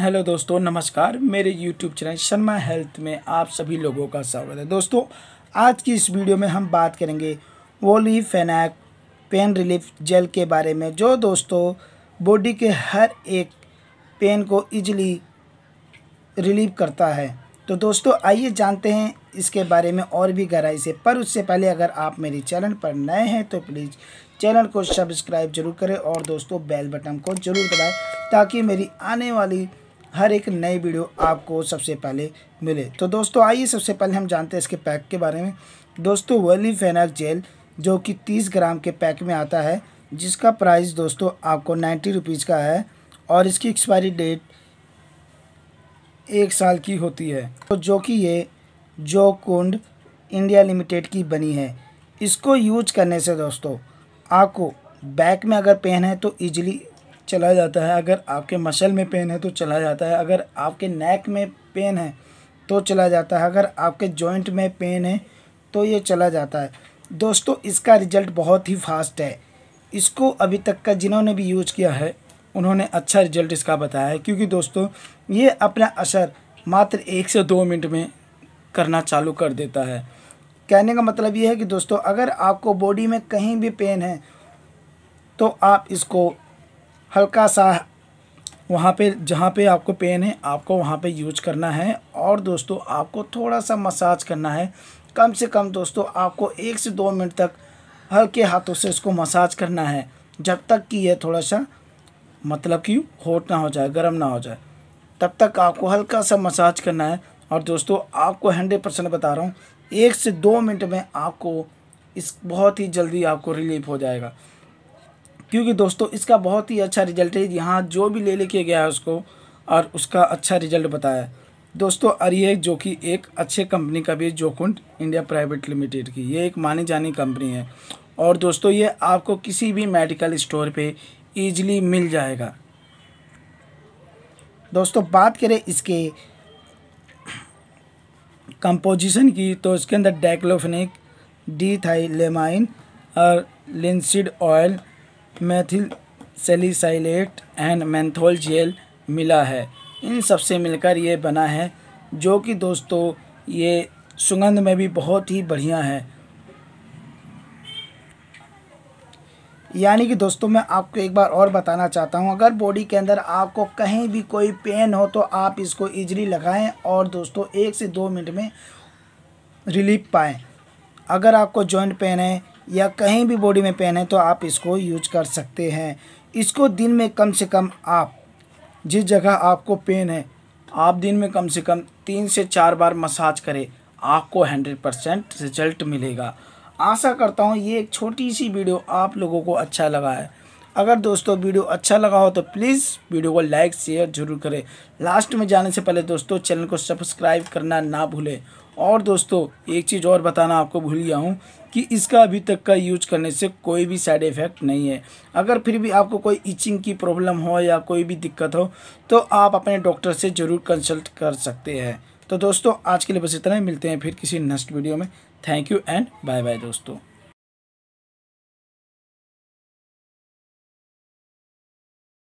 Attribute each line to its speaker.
Speaker 1: hello दोस्तों नमस्कार मेरे यूट्यूब चैनल शर्मा हेल्थ में आप सभी लोगों का स्वागत है दोस्तों आज की इस वीडियो में हम बात करेंगे वोली फेनैक पेन रिलीफ जेल के बारे में जो दोस्तों बॉडी के हर एक पेन को इजली रिलीव करता है तो दोस्तों आइए जानते हैं इसके बारे में और भी गहराई से पर उससे पहले अगर आप मेरे चैनल पर नए हैं तो प्लीज़ चैनल को सब्सक्राइब जरूर करें और दोस्तों बेल बटन को जरूर दबाएं ताकि मेरी आने वाली हर एक नई वीडियो आपको सबसे पहले मिले तो दोस्तों आइए सबसे पहले हम जानते हैं इसके पैक के बारे में दोस्तों फेनाक जेल जो कि तीस ग्राम के पैक में आता है जिसका प्राइस दोस्तों आपको नाइन्टी रुपीज़ का है और इसकी एक्सपायरी डेट एक साल की होती है तो जो कि ये जो कुंड इंडिया लिमिटेड की बनी है इसको यूज करने से दोस्तों आपको बैक में अगर पेन है तो ईजिली चला जाता है अगर आपके मसल में पेन है तो चला जाता है अगर आपके नेक में पेन है तो चला जाता है अगर आपके जॉइंट में पेन है तो ये चला जाता है दोस्तों इसका रिज़ल्ट बहुत ही फास्ट है इसको अभी तक का जिन्होंने भी यूज किया है उन्होंने अच्छा रिजल्ट इसका बताया है क्योंकि दोस्तों ये अपना असर मात्र एक से दो मिनट में करना चालू कर देता है कहने का मतलब ये है कि दोस्तों अगर आपको बॉडी में कहीं भी पेन है तो आप इसको हल्का सा वहाँ पे जहाँ पे आपको पेन है आपको वहाँ पे यूज करना है और दोस्तों आपको थोड़ा सा मसाज करना है कम से कम दोस्तों आपको एक से दो मिनट तक हल्के हाथों से इसको मसाज करना है जब तक कि यह थोड़ा सा मतलब कि होट ना हो जाए गर्म ना हो जाए तब तक आपको हल्का सा मसाज करना है और दोस्तों आपको हंड्रेड परसेंट बता रहा हूँ एक से दो मिनट में आपको इस बहुत ही जल्दी आपको रिलीफ हो जाएगा क्योंकि दोस्तों इसका बहुत ही अच्छा रिजल्ट है यहाँ जो भी ले लेके गया है उसको और उसका अच्छा रिजल्ट बताया दोस्तों और ये जो कि एक अच्छे कंपनी का भी जोकुंड इंडिया प्राइवेट लिमिटेड की ये एक मानी जानी कंपनी है और दोस्तों ये आपको किसी भी मेडिकल स्टोर पे ईजिली मिल जाएगा दोस्तों बात करें इसके कंपोजिशन की तो इसके अंदर डाइक्लोफिनिक डी थाइलेमाइन और linseed oil methyl salicylate and menthol gel मिला है इन सबसे मिलकर ये बना है जो कि दोस्तों ये सुगंध में भी बहुत ही बढ़िया है यानी कि दोस्तों मैं आपको एक बार और बताना चाहता हूँ अगर बॉडी के अंदर आपको कहीं भी कोई पेन हो तो आप इसको इजली लगाएं और दोस्तों एक से दो मिनट में रिलीफ पाएं अगर आपको जॉइंट पेन है या कहीं भी बॉडी में पेन है तो आप इसको यूज कर सकते हैं इसको दिन में कम से कम आप जिस जगह आपको पेन है आप दिन में कम से कम तीन से चार बार मसाज करें आपको हंड्रेड परसेंट रिजल्ट मिलेगा आशा करता हूँ ये एक छोटी सी वीडियो आप लोगों को अच्छा लगा है अगर दोस्तों वीडियो अच्छा लगा हो तो प्लीज़ वीडियो को लाइक शेयर जरूर करें लास्ट में जाने से पहले दोस्तों चैनल को सब्सक्राइब करना ना भूलें और दोस्तों एक चीज़ और बताना आपको भूल गया हूँ कि इसका अभी तक का यूज करने से कोई भी साइड इफ़ेक्ट नहीं है अगर फिर भी आपको कोई इचिंग की प्रॉब्लम हो या कोई भी दिक्कत हो तो आप अपने डॉक्टर से ज़रूर कंसल्ट कर सकते हैं तो दोस्तों आज के लिए बस इतना ही मिलते हैं फिर किसी नेक्स्ट वीडियो में thank you and bye bye दोस्तों